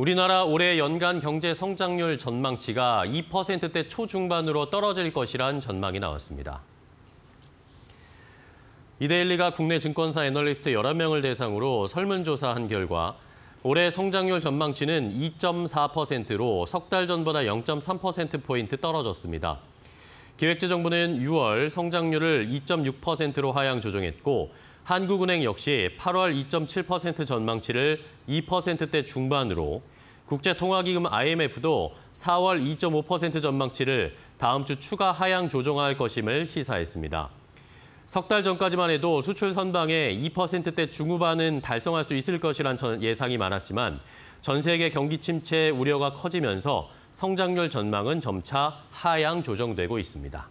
우리나라 올해 연간 경제 성장률 전망치가 2%대 초중반으로 떨어질 것이란 전망이 나왔습니다. 이데일리가 국내 증권사 애널리스트 11명을 대상으로 설문조사한 결과 올해 성장률 전망치는 2.4%로 석달 전보다 0.3%포인트 떨어졌습니다. 기획재정부는 6월 성장률을 2.6%로 하향 조정했고 한국은행 역시 8월 2.7% 전망치를 2%대 중반으로 국제통화기금 IMF도 4월 2.5% 전망치를 다음 주 추가 하향 조정할 것임을 시사했습니다. 석 달 전까지만 해도 수출 선방에 2%대 중후반은 달성할 수 있을 것이란 예상이 많았지만 전 세계 경기 침체 우려가 커지면서 성장률 전망은 점차 하향 조정되고 있습니다.